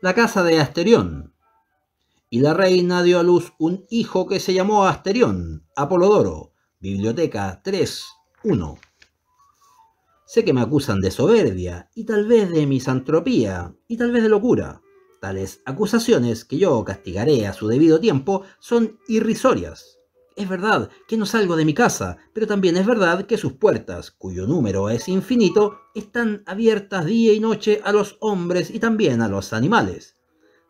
la casa de Asterión. Y la reina dio a luz un hijo que se llamó Asterión, Apolodoro, Biblioteca 3.1. Sé que me acusan de soberbia, y tal vez de misantropía, y tal vez de locura. Tales acusaciones, que yo castigaré a su debido tiempo, son irrisorias. Es verdad que no salgo de mi casa, pero también es verdad que sus puertas, cuyo número es infinito, están abiertas día y noche a los hombres y también a los animales.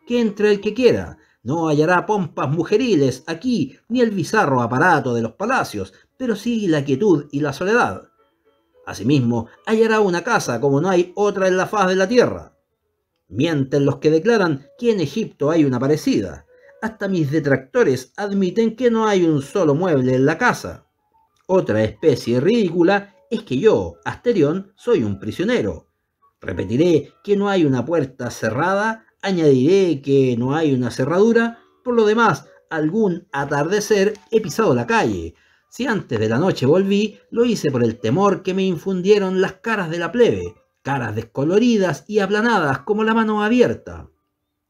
Que entre el que quiera, no hallará pompas mujeriles aquí, ni el bizarro aparato de los palacios, pero sí la quietud y la soledad. Asimismo, hallará una casa como no hay otra en la faz de la tierra. Mienten los que declaran que en Egipto hay una parecida, hasta mis detractores admiten que no hay un solo mueble en la casa. Otra especie ridícula es que yo, Asterión, soy un prisionero. Repetiré que no hay una puerta cerrada, añadiré que no hay una cerradura, por lo demás, algún atardecer he pisado la calle. Si antes de la noche volví, lo hice por el temor que me infundieron las caras de la plebe, caras descoloridas y aplanadas como la mano abierta.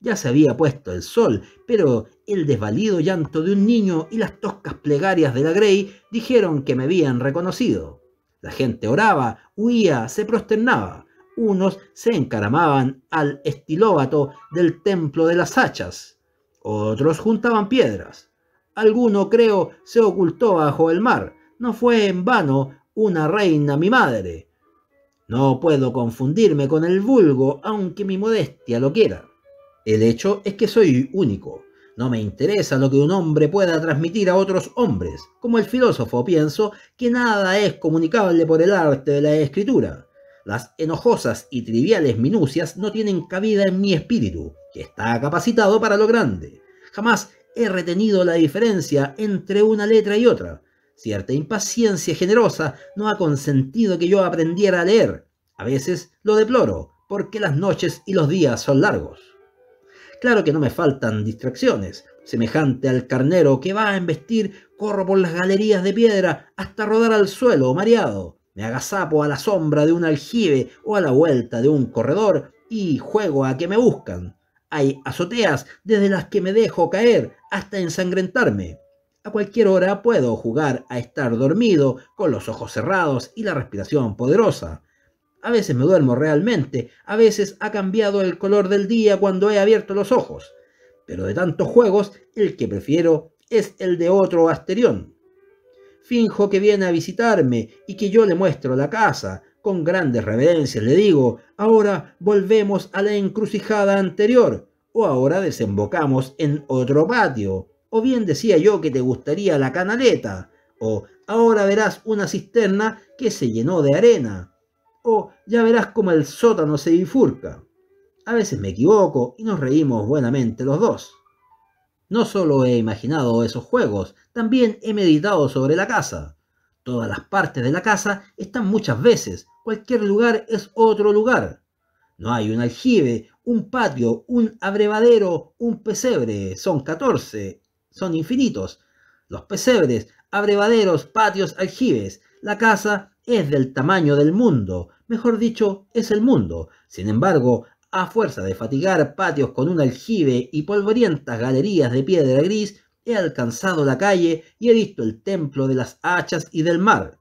Ya se había puesto el sol, pero el desvalido llanto de un niño y las toscas plegarias de la Grey dijeron que me habían reconocido. La gente oraba, huía, se prosternaba. Unos se encaramaban al estilóbato del templo de las hachas. Otros juntaban piedras. Alguno, creo, se ocultó bajo el mar. No fue en vano una reina mi madre. No puedo confundirme con el vulgo, aunque mi modestia lo quiera. El hecho es que soy único. No me interesa lo que un hombre pueda transmitir a otros hombres. Como el filósofo pienso que nada es comunicable por el arte de la escritura. Las enojosas y triviales minucias no tienen cabida en mi espíritu, que está capacitado para lo grande. Jamás he retenido la diferencia entre una letra y otra. Cierta impaciencia generosa no ha consentido que yo aprendiera a leer. A veces lo deploro, porque las noches y los días son largos. Claro que no me faltan distracciones. Semejante al carnero que va a embestir, corro por las galerías de piedra hasta rodar al suelo mareado. Me agazapo a la sombra de un aljibe o a la vuelta de un corredor y juego a que me buscan. Hay azoteas desde las que me dejo caer hasta ensangrentarme. A cualquier hora puedo jugar a estar dormido, con los ojos cerrados y la respiración poderosa. A veces me duermo realmente, a veces ha cambiado el color del día cuando he abierto los ojos. Pero de tantos juegos, el que prefiero es el de otro Asterión. Finjo que viene a visitarme y que yo le muestro la casa. Con grandes reverencias le digo, ahora volvemos a la encrucijada anterior, o ahora desembocamos en otro patio. O bien decía yo que te gustaría la canaleta, o ahora verás una cisterna que se llenó de arena o ya verás cómo el sótano se bifurca. A veces me equivoco y nos reímos buenamente los dos. No solo he imaginado esos juegos, también he meditado sobre la casa. Todas las partes de la casa están muchas veces, cualquier lugar es otro lugar. No hay un aljibe, un patio, un abrevadero, un pesebre, son 14, son infinitos. Los pesebres, abrevaderos, patios, aljibes, la casa es del tamaño del mundo, mejor dicho, es el mundo. Sin embargo, a fuerza de fatigar patios con un aljibe y polvorientas galerías de piedra gris, he alcanzado la calle y he visto el templo de las hachas y del mar.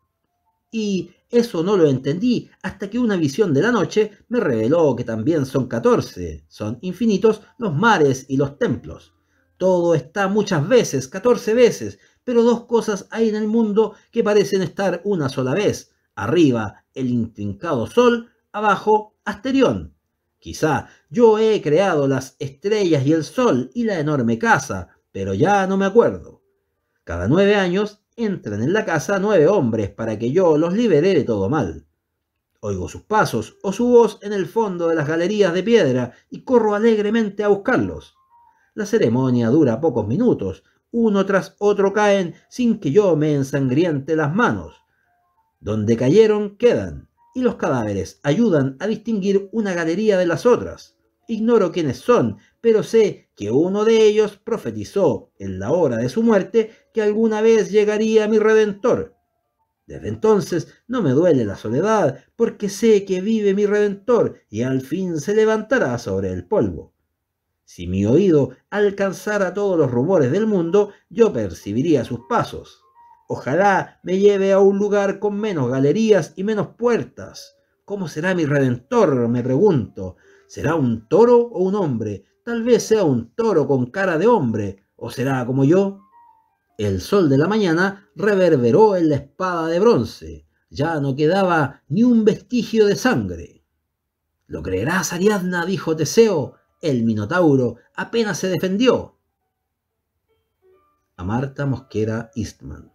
Y eso no lo entendí hasta que una visión de la noche me reveló que también son catorce, son infinitos los mares y los templos. Todo está muchas veces, 14 veces, pero dos cosas hay en el mundo que parecen estar una sola vez. Arriba, el intrincado sol, abajo, Asterión. Quizá yo he creado las estrellas y el sol y la enorme casa, pero ya no me acuerdo. Cada nueve años entran en la casa nueve hombres para que yo los libere de todo mal. Oigo sus pasos o su voz en el fondo de las galerías de piedra y corro alegremente a buscarlos. La ceremonia dura pocos minutos. Uno tras otro caen sin que yo me ensangriente las manos. Donde cayeron quedan, y los cadáveres ayudan a distinguir una galería de las otras. Ignoro quiénes son, pero sé que uno de ellos profetizó en la hora de su muerte que alguna vez llegaría mi redentor. Desde entonces no me duele la soledad, porque sé que vive mi redentor y al fin se levantará sobre el polvo. Si mi oído alcanzara todos los rumores del mundo, yo percibiría sus pasos. Ojalá me lleve a un lugar con menos galerías y menos puertas. ¿Cómo será mi redentor? me pregunto. ¿Será un toro o un hombre? Tal vez sea un toro con cara de hombre. ¿O será como yo? El sol de la mañana reverberó en la espada de bronce. Ya no quedaba ni un vestigio de sangre. Lo creerás, Ariadna, dijo Teseo el Minotauro apenas se defendió. A Marta Mosquera Eastman.